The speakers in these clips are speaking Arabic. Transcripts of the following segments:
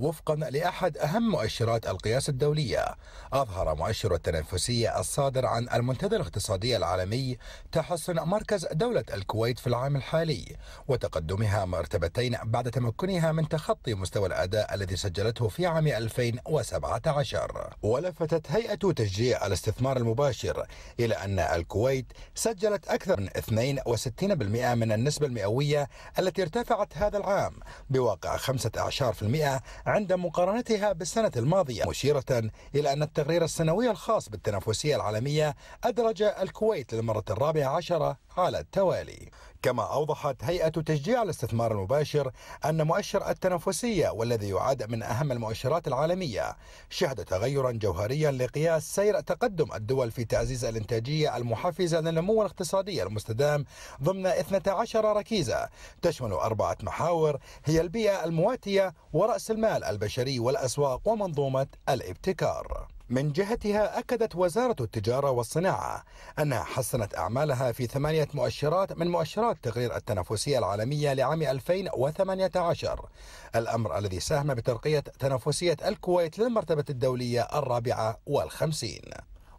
وفقا لأحد أهم مؤشرات القياس الدولية أظهر مؤشر التنافسية الصادر عن المنتدى الاقتصادي العالمي تحسن مركز دولة الكويت في العام الحالي وتقدمها مرتبتين بعد تمكنها من تخطي مستوى الأداء الذي سجلته في عام 2017 ولفتت هيئة تشجيع الاستثمار المباشر إلى أن الكويت سجلت أكثر من 62% من النسبة المئوية التي ارتفعت هذا العام بواقع 15% عند مقارنتها بالسنة الماضية مشيرة إلى أن التقرير السنوي الخاص بالتنافسية العالمية أدرج الكويت للمرة الرابعة عشرة على التوالي كما أوضحت هيئة تشجيع الاستثمار المباشر أن مؤشر التنفسية والذي يعد من أهم المؤشرات العالمية شهد تغيرا جوهريا لقياس سير تقدم الدول في تعزيز الإنتاجية المحفزة للنمو الاقتصادي المستدام ضمن 12 ركيزة تشمل أربعة محاور هي البيئة المواتية ورأس المال البشري والأسواق ومنظومة الابتكار من جهتها أكدت وزارة التجارة والصناعة أنها حسنت أعمالها في ثمانية مؤشرات من مؤشرات تقرير التنافسية العالمية لعام 2018 الأمر الذي ساهم بترقية تنافسية الكويت للمرتبة الدولية الرابعة والخمسين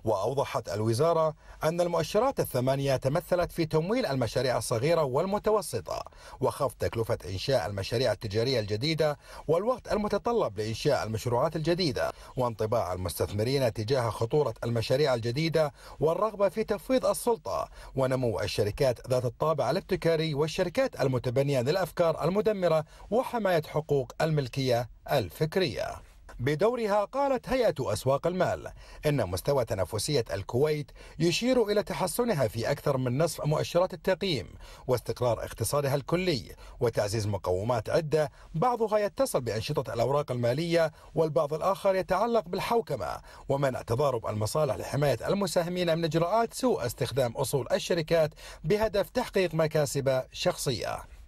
وأوضحت الوزارة أن المؤشرات الثمانية تمثلت في تمويل المشاريع الصغيرة والمتوسطة وخفض تكلفة إنشاء المشاريع التجارية الجديدة والوقت المتطلب لإنشاء المشروعات الجديدة وانطباع المستثمرين تجاه خطورة المشاريع الجديدة والرغبة في تفويض السلطة ونمو الشركات ذات الطابع الابتكاري والشركات المتبنية للأفكار المدمرة وحماية حقوق الملكية الفكرية بدورها قالت هيئة أسواق المال إن مستوى تنافسية الكويت يشير إلى تحسنها في أكثر من نصف مؤشرات التقييم واستقرار اقتصادها الكلي وتعزيز مقومات عدة بعضها يتصل بأنشطة الأوراق المالية والبعض الآخر يتعلق بالحوكمة ومنع تضارب المصالح لحماية المساهمين من إجراءات سوء استخدام أصول الشركات بهدف تحقيق مكاسب شخصية